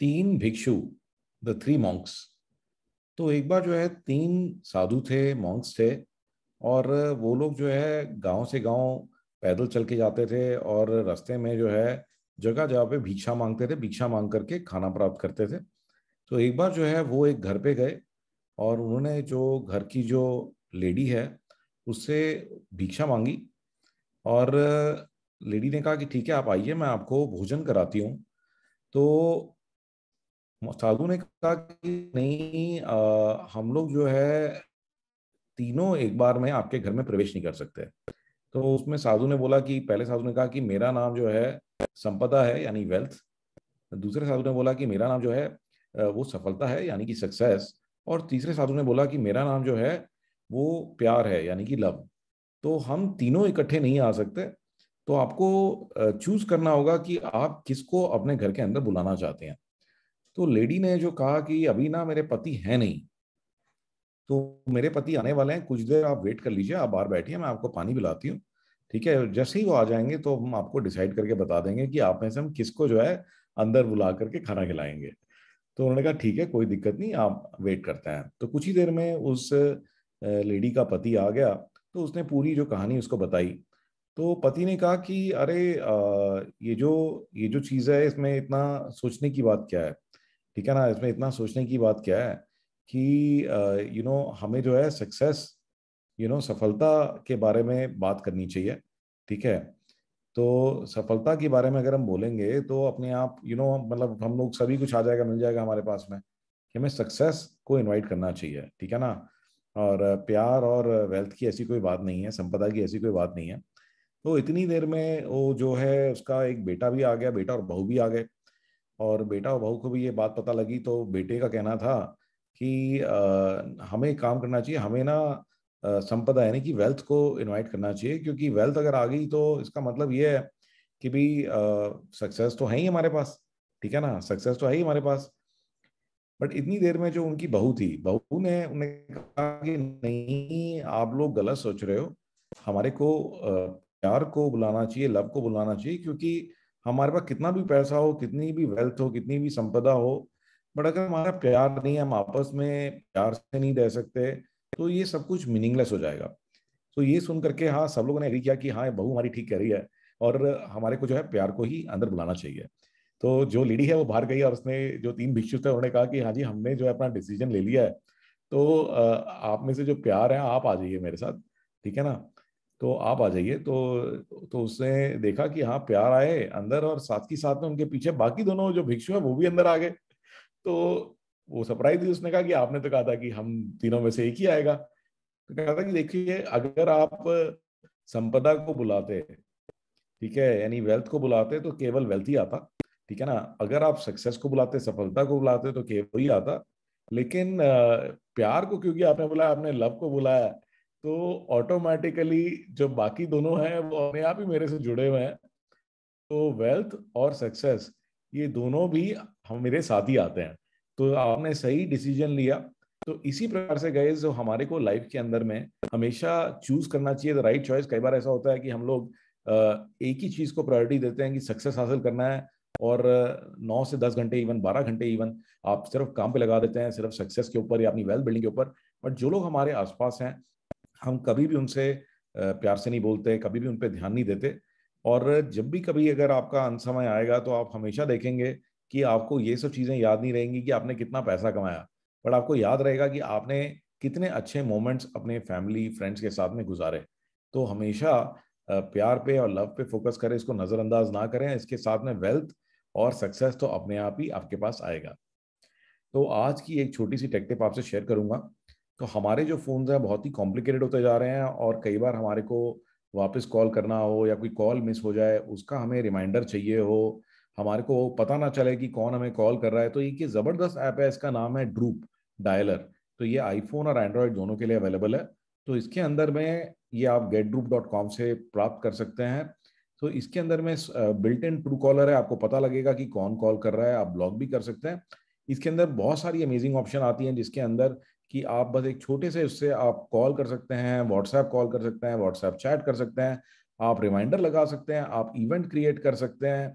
तीन भिक्षु the three Monks तो एक बार जो है तीन साधु थे मॉन्क्स थे और वो लोग जो है गांव से गांव पैदल चल के जाते थे और रास्ते में जो है जगह जगह पे भिक्षा मांगते थे भिक्षा मांग करके खाना प्राप्त करते थे तो एक बार जो है वो एक घर पे गए और उन्होंने जो घर की जो लेडी है उससे भिक्षा मांगी और लेडी ने कहा कि ठीक है आप आइए मैं आपको भोजन कराती हूँ तो साधु ने कहा कि नहीं आ, हम लोग जो है तीनों एक बार में आपके घर में प्रवेश नहीं कर सकते तो उसमें साधु ने बोला कि पहले साधु ने कहा कि मेरा नाम जो है संपदा है यानी वेल्थ दूसरे साधु ने बोला कि मेरा नाम जो है वो सफलता है यानी कि सक्सेस और तीसरे साधु ने बोला कि मेरा नाम जो है वो प्यार है यानी कि लव तो हम तीनों इकट्ठे नहीं आ सकते तो आपको चूज करना होगा कि आप किसको अपने घर के अंदर बुलाना चाहते हैं तो लेडी ने जो कहा कि अभी ना मेरे पति है नहीं तो मेरे पति आने वाले हैं कुछ देर आप वेट कर लीजिए आप बाहर बैठिए मैं आपको पानी पिलाती हूँ ठीक है जैसे ही वो आ जाएंगे तो हम आपको डिसाइड करके बता देंगे कि आप में से हम किसको जो है अंदर बुला करके खाना खिलाएंगे तो उन्होंने कहा ठीक है कोई दिक्कत नहीं आप वेट करते हैं तो कुछ ही देर में उस लेडी का पति आ गया तो उसने पूरी जो कहानी उसको बताई तो पति ने कहा कि अरे ये जो ये जो चीज़ है इसमें इतना सोचने की बात क्या है ठीक है ना इसमें इतना सोचने की बात क्या है कि you uh, know you know, हमें जो है सक्सेस यू नो सफलता के बारे में बात करनी चाहिए ठीक है तो सफलता के बारे में अगर हम बोलेंगे तो अपने आप यू नो मतलब हम लोग सभी कुछ आ जाएगा मिल जाएगा हमारे पास में कि हमें सक्सेस को इनवाइट करना चाहिए ठीक है ना और प्यार और वेल्थ की ऐसी कोई बात नहीं है संपदा की ऐसी कोई बात नहीं है तो इतनी देर में वो जो है उसका एक बेटा भी आ गया बेटा और बहू भी आ गए और बेटा और बहू को भी ये बात पता लगी तो बेटे का कहना था कि आ, हमें काम करना चाहिए हमें ना संपदा यानी कि वेल्थ को इनवाइट करना चाहिए क्योंकि वेल्थ अगर आ गई तो इसका मतलब ये है कि भी सक्सेस तो है ही हमारे पास ठीक है ना सक्सेस तो है ही हमारे पास बट इतनी देर में जो उनकी बहू थी बहू ने उन्हें कहा कि नहीं आप लोग गलत सोच रहे हो हमारे को प्यार को बुलाना चाहिए लव को बुलाना चाहिए क्योंकि हमारे पास कितना भी पैसा हो कितनी भी वेल्थ हो कितनी भी संपदा हो बट अगर हमारा प्यार नहीं है हम आपस में प्यार से नहीं रह सकते तो ये सब कुछ मीनिंगलेस हो जाएगा तो ये सुन करके हाँ सब लोगों ने एग्री किया कि हाँ बहू हमारी ठीक कह रही है और हमारे को जो है प्यार को ही अंदर बुलाना चाहिए तो जो लेडी है वो बाहर गई और उसने जो तीन भिक्षु थे उन्होंने कहा कि हाँ जी हमने जो है अपना डिसीजन ले लिया है तो आप में से जो प्यार है आप आ जाइए मेरे साथ ठीक है ना तो आप आ जाइए तो तो उसने देखा कि हाँ प्यार आए अंदर और साथ ही साथ में उनके पीछे बाकी दोनों जो भिक्षु है वो भी अंदर आ गए तो वो सरप्राइज थी उसने कहा कि आपने तो कहा था कि हम तीनों में से एक ही आएगा तो कहा था कि देखिए अगर आप संपदा को बुलाते ठीक है यानी वेल्थ को बुलाते तो केवल वेल्थ ही आता ठीक है ना अगर आप सक्सेस को बुलाते सफलता को बुलाते तो केवल ही आता लेकिन प्यार को क्योंकि आपने बुलाया आपने लव को बुलाया तो ऑटोमेटिकली जो बाकी दोनों हैं वो अपने आप ही मेरे से जुड़े हुए हैं तो वेल्थ और सक्सेस ये दोनों भी हम मेरे साथ ही आते हैं तो आपने सही डिसीजन लिया तो इसी प्रकार से गए जो हमारे को लाइफ के अंदर में हमेशा चूज करना चाहिए द राइट चॉइस कई बार ऐसा होता है कि हम लोग एक ही चीज को प्रायोरिटी देते हैं कि सक्सेस हासिल करना है और नौ से दस घंटे इवन बारह घंटे इवन आप सिर्फ काम पे लगा देते हैं सिर्फ सक्सेस के ऊपर या अपनी वेल्थ बिल्डिंग के ऊपर बट जो लोग हमारे आसपास हैं हम कभी भी उनसे प्यार से नहीं बोलते कभी भी उन पर ध्यान नहीं देते और जब भी कभी अगर आपका अंत समय आएगा तो आप हमेशा देखेंगे कि आपको ये सब चीज़ें याद नहीं रहेंगी कि आपने कितना पैसा कमाया बट आपको याद रहेगा कि आपने कितने अच्छे मोमेंट्स अपने फैमिली फ्रेंड्स के साथ में गुजारे तो हमेशा प्यार पे और लव पे फोकस करें इसको नज़रअंदाज ना करें इसके साथ में वेल्थ और सक्सेस तो अपने आप ही आपके पास आएगा तो आज की एक छोटी सी टेक्टिप आपसे शेयर करूंगा तो हमारे जो फ़ोन हैं बहुत ही कॉम्प्लिकेटेड होते जा रहे हैं और कई बार हमारे को वापस कॉल करना हो या कोई कॉल मिस हो जाए उसका हमें रिमाइंडर चाहिए हो हमारे को पता ना चले कि कौन हमें कॉल कर रहा है तो ये ज़बरदस्त ऐप है इसका नाम है ड्रूप डायलर तो ये आईफोन और एंड्रॉयड दोनों के लिए अवेलेबल है तो इसके अंदर में ये आप गेट ड्रूप डॉट कॉम से प्राप्त कर सकते हैं तो इसके अंदर में बिल्ट इन ट्रू कॉलर है आपको पता लगेगा कि कौन कॉल कर रहा है आप ब्लॉक भी कर सकते हैं इसके अंदर बहुत सारी अमेजिंग ऑप्शन आती हैं जिसके अंदर कि आप बस एक छोटे से उससे आप कॉल कर सकते हैं व्हाट्सएप कॉल कर सकते हैं व्हाट्सएप चैट कर सकते हैं आप रिमाइंडर लगा सकते हैं आप इवेंट क्रिएट कर सकते हैं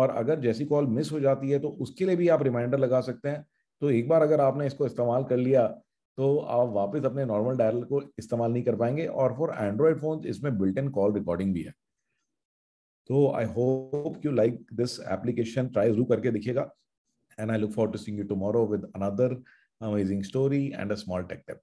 और अगर जैसी कॉल मिस हो जाती है तो उसके लिए भी आप रिमाइंडर लगा सकते हैं तो एक बार अगर आपने इसको इस्तेमाल कर लिया तो आप वापस अपने नॉर्मल डायल को इस्तेमाल नहीं कर पाएंगे और फॉर एंड्रॉयड फोन इसमें बिल्ट इन कॉल रिकॉर्डिंग भी है तो I hope you like this application try जरूर करके दिखेगा and I look for to seeing you tomorrow with another amazing story, and a small tech tip.